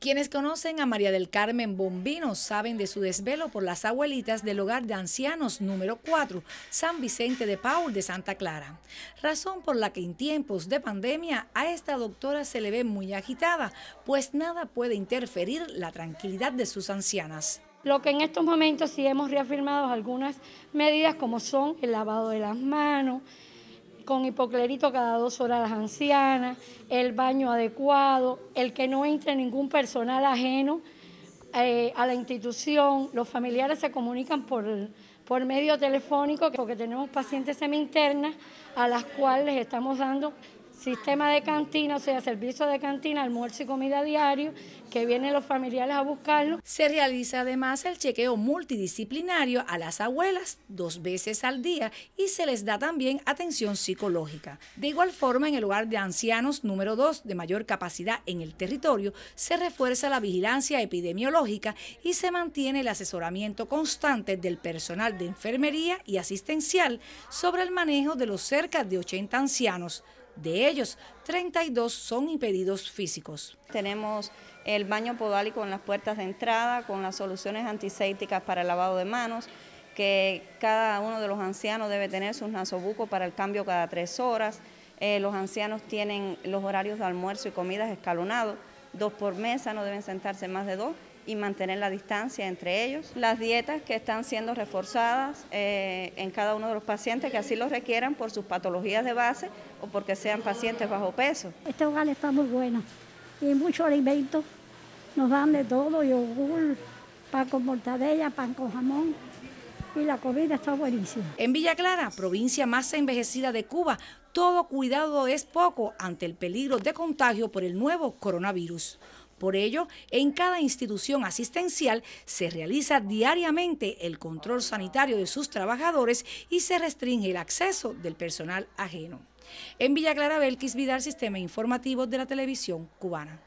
Quienes conocen a María del Carmen Bombino saben de su desvelo por las abuelitas del hogar de ancianos número 4, San Vicente de Paul de Santa Clara. Razón por la que en tiempos de pandemia a esta doctora se le ve muy agitada, pues nada puede interferir la tranquilidad de sus ancianas. Lo que en estos momentos sí hemos reafirmado algunas medidas como son el lavado de las manos, con hipoclerito cada dos horas a las ancianas, el baño adecuado, el que no entre ningún personal ajeno eh, a la institución, los familiares se comunican por, por medio telefónico porque tenemos pacientes semi a las cuales les estamos dando sistema de cantina, o sea, servicio de cantina, almuerzo y comida diario, que vienen los familiares a buscarlo. Se realiza además el chequeo multidisciplinario a las abuelas dos veces al día y se les da también atención psicológica. De igual forma, en el hogar de ancianos número dos de mayor capacidad en el territorio, se refuerza la vigilancia epidemiológica y se mantiene el asesoramiento constante del personal de enfermería y asistencial sobre el manejo de los cerca de 80 ancianos de ellos, 32 son impedidos físicos. Tenemos el baño podálico en las puertas de entrada con las soluciones antisépticas para el lavado de manos, que cada uno de los ancianos debe tener sus nasobucos para el cambio cada tres horas. Eh, los ancianos tienen los horarios de almuerzo y comidas escalonados, dos por mesa, no deben sentarse más de dos y mantener la distancia entre ellos. Las dietas que están siendo reforzadas eh, en cada uno de los pacientes que así lo requieran por sus patologías de base o porque sean pacientes bajo peso. Este hogar está muy bueno y muchos alimentos nos dan de todo, yogur, pan con mortadella, pan con jamón y la comida está buenísima. En Villa Clara, provincia más envejecida de Cuba, todo cuidado es poco ante el peligro de contagio por el nuevo coronavirus. Por ello, en cada institución asistencial se realiza diariamente el control sanitario de sus trabajadores y se restringe el acceso del personal ajeno. En Villa Clara, Belkis Vidal, Sistema Informativo de la Televisión Cubana.